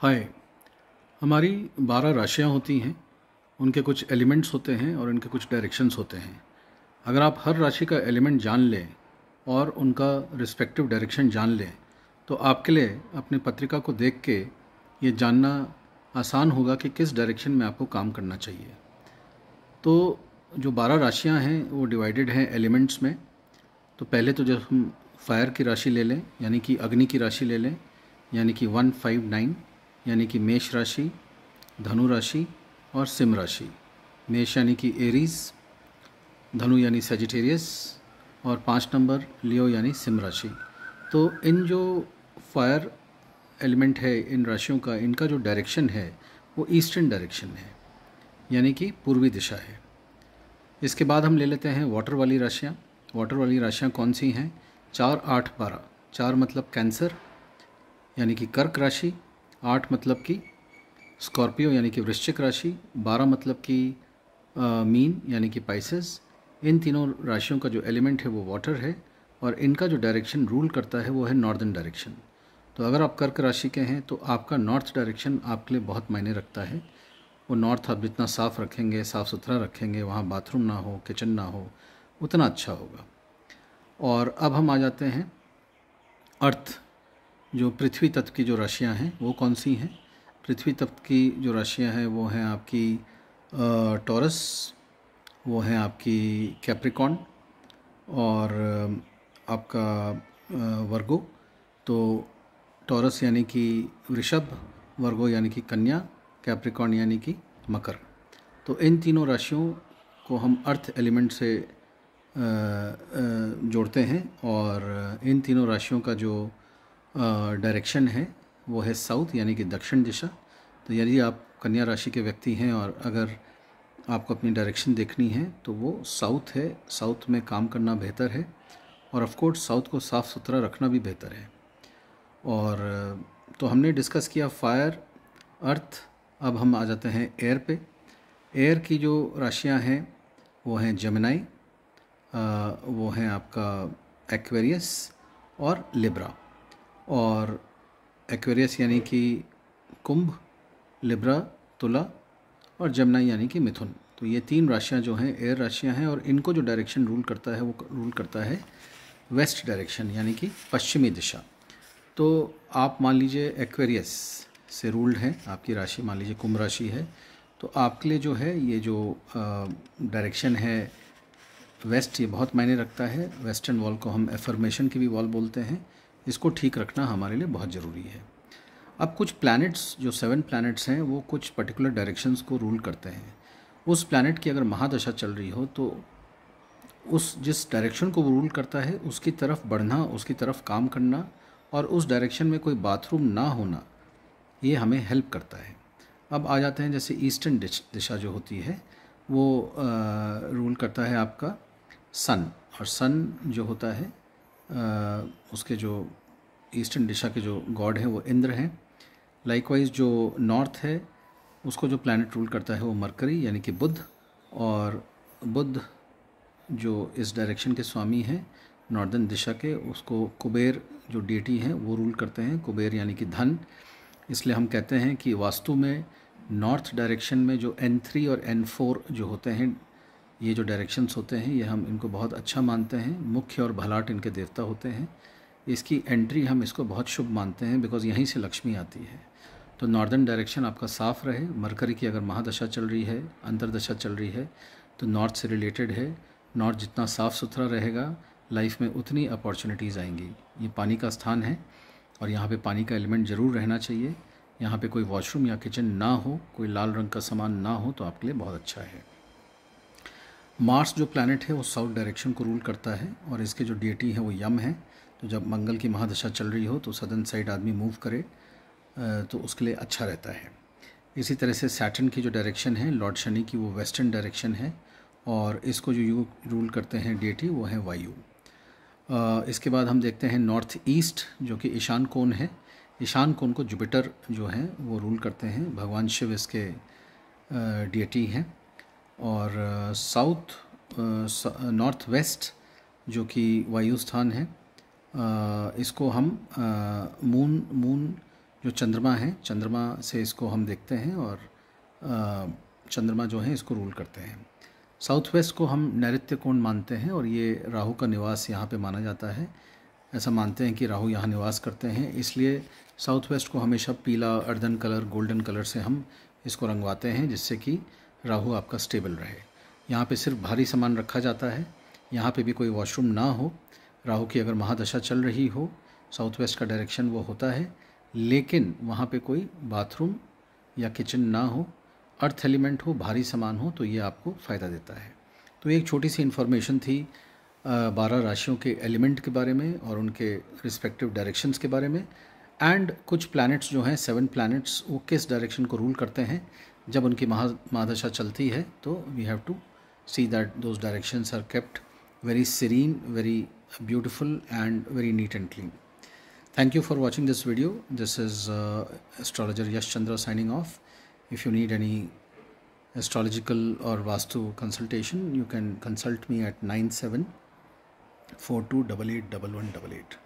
हाय हमारी बारह राशियाँ होती हैं उनके कुछ एलिमेंट्स होते हैं और उनके कुछ डायरेक्शंस होते हैं अगर आप हर राशि का एलिमेंट जान लें और उनका रिस्पेक्टिव डायरेक्शन जान लें तो आपके लिए अपने पत्रिका को देख के ये जानना आसान होगा कि किस डायरेक्शन में आपको काम करना चाहिए तो जो बारह राशियाँ हैं वो डिवाइडेड हैं एलिमेंट्स में तो पहले तो जब हम फायर की राशि ले लें यानी कि अग्नि की राशि ले लें यानी कि वन फाइव नाइन यानी कि मेष राशि धनु राशि और सिम राशि मेष यानी कि एरीज धनु यानी सेजिटेरियस और पाँच नंबर लियो यानी सिम राशि तो इन जो फायर एलिमेंट है इन राशियों का इनका जो डायरेक्शन है वो ईस्टर्न डायरेक्शन है यानी कि पूर्वी दिशा है इसके बाद हम ले लेते हैं वाटर वाली राशियाँ वाटर वाली राशियाँ कौन सी हैं चार आठ बारह चार मतलब कैंसर यानी कि कर्क राशि आठ मतलब कि स्कॉर्पियो यानी कि वृश्चिक राशि बारह मतलब कि मीन यानी कि पाइसेस इन तीनों राशियों का जो एलिमेंट है वो वाटर है और इनका जो डायरेक्शन रूल करता है वो है नॉर्दर्न डायरेक्शन तो अगर आप कर्क राशि के हैं तो आपका नॉर्थ डायरेक्शन आपके लिए बहुत मायने रखता है वो नॉर्थ आप जितना साफ़ रखेंगे साफ़ सुथरा रखेंगे वहाँ बाथरूम ना हो किचन ना हो उतना अच्छा होगा और अब हम आ जाते हैं अर्थ जो पृथ्वी तत्व की जो राशियाँ हैं वो कौन सी हैं पृथ्वी तत्व की जो राशियाँ हैं वो हैं आपकी टॉरस वो हैं आपकी कैप्रिकॉन और आपका वर्गो तो टॉरस यानी कि ऋषभ वर्गो यानी कि कन्या कैप्रिकॉन यानी कि मकर तो इन तीनों राशियों को हम अर्थ एलिमेंट से जोड़ते हैं और इन तीनों राशियों का जो डायरेक्शन है वो है साउथ यानी कि दक्षिण दिशा तो यदि आप कन्या राशि के व्यक्ति हैं और अगर आपको अपनी डायरेक्शन देखनी है तो वो साउथ है साउथ में काम करना बेहतर है और ऑफकोर्स साउथ को साफ़ सुथरा रखना भी बेहतर है और तो हमने डिस्कस किया फायर अर्थ अब हम आ जाते हैं एयर पे एयर की जो राशियां हैं वो हैं जमनाई वो हैं आपका एक्वेरियस और लिब्रा और एक्वेरियस यानी कि कुंभ लिब्रा तुला और जमुना यानी कि मिथुन तो ये तीन राशियाँ जो हैं एयर राशियाँ हैं और इनको जो डायरेक्शन रूल करता है वो रूल करता है वेस्ट डायरेक्शन यानी कि पश्चिमी दिशा तो आप मान लीजिए एक्वेरियस से रूल्ड हैं आपकी राशि मान लीजिए कुंभ राशि है तो आपके लिए जो है ये जो डायरेक्शन है वेस्ट ये बहुत मायने रखता है वेस्टर्न वॉल को हम एफर्मेशन की भी वॉल बोलते हैं इसको ठीक रखना हमारे लिए बहुत ज़रूरी है अब कुछ प्लैनेट्स जो सेवन प्लैनेट्स हैं वो कुछ पर्टिकुलर डायरेक्शंस को रूल करते हैं उस प्लैनेट की अगर महादशा चल रही हो तो उस जिस डायरेक्शन को वो रूल करता है उसकी तरफ बढ़ना उसकी तरफ काम करना और उस डायरेक्शन में कोई बाथरूम ना होना ये हमें हेल्प करता है अब आ जाते हैं जैसे ईस्टर्न दिशा जो होती है वो आ, रूल करता है आपका सन और सन जो होता है उसके जो ईस्टर्न दिशा के जो गॉड हैं वो इंद्र हैं लाइकवाइज जो नॉर्थ है उसको जो प्लानट रूल करता है वो मरकरी यानी कि बुद्ध और बुद्ध जो इस डायरेक्शन के स्वामी हैं नॉर्दर्न दिशा के उसको कुबेर जो डेटी हैं वो रूल करते हैं कुबेर यानी कि धन इसलिए हम कहते हैं कि वास्तु में नॉर्थ डायरेक्शन में जो एन थ्री और एन फोर जो होते हैं ये जो डायरेक्शंस होते हैं ये हम इनको बहुत अच्छा मानते हैं मुख्य और भलाट इनके देवता होते हैं इसकी एंट्री हम इसको बहुत शुभ मानते हैं बिकॉज़ यहीं से लक्ष्मी आती है तो नॉर्दर्न डायरेक्शन आपका साफ रहे मरकरी की अगर महादशा चल रही है अंतरदशा चल रही है तो नॉर्थ से रिलेटेड है नॉर्थ जितना साफ़ सुथरा रहेगा लाइफ में उतनी अपॉर्चुनिटीज़ आएंगी ये पानी का स्थान है और यहाँ पे पानी का एलिमेंट ज़रूर रहना चाहिए यहाँ पे कोई वॉशरूम या किचन ना हो कोई लाल रंग का सामान ना हो तो आपके लिए बहुत अच्छा है मार्स जो प्लानट है वो साउथ डायरेक्शन को रूल करता है और इसके जो डीएटी है वो यम है तो जब मंगल की महादशा चल रही हो तो सदर्न साइड आदमी मूव करे तो उसके लिए अच्छा रहता है इसी तरह से सैटन की जो डायरेक्शन है लॉर्ड शनि की वो वेस्टर्न डायरेक्शन है और इसको जो यू रूल करते हैं डीएटी वो है वायु इसके बाद हम देखते हैं नॉर्थ ईस्ट जो कि ईशान कौन है ईशान कौन को जुपिटर जो है वो रूल करते हैं भगवान शिव इसके डीएटी हैं और साउथ नॉर्थ वेस्ट जो कि वायु स्थान है इसको हम मून मून जो चंद्रमा है चंद्रमा से इसको हम देखते हैं और चंद्रमा जो है इसको रूल करते हैं साउथ वेस्ट को हम नैत्य कोण मानते हैं और ये राहु का निवास यहाँ पे माना जाता है ऐसा मानते हैं कि राहु यहाँ निवास करते हैं इसलिए साउथ वेस्ट को हमेशा पीला अर्दन कलर गोल्डन कलर से हम इसको रंगवाते हैं जिससे कि राहु आपका स्टेबल रहे यहाँ पे सिर्फ भारी सामान रखा जाता है यहाँ पे भी कोई वॉशरूम ना हो राहु की अगर महादशा चल रही हो साउथ वेस्ट का डायरेक्शन वो होता है लेकिन वहाँ पे कोई बाथरूम या किचन ना हो अर्थ एलिमेंट हो भारी सामान हो तो ये आपको फ़ायदा देता है तो एक छोटी सी इन्फॉर्मेशन थी बारह राशियों के एलिमेंट के बारे में और उनके रिस्पेक्टिव डायरेक्शंस के बारे में एंड कुछ प्लैनेट्स जो हैं सेवन प्लैनेट्स वो किस डायरेक्शन को रूल करते हैं जब उनकी महा महादशा चलती है तो we have to see that those directions are kept very serene very beautiful and very neat and clean thank you for watching this video this is astrologer Yash Chandra signing off if you need any astrological और vastu consultation you can consult me at nine seven four two double eight double one double eight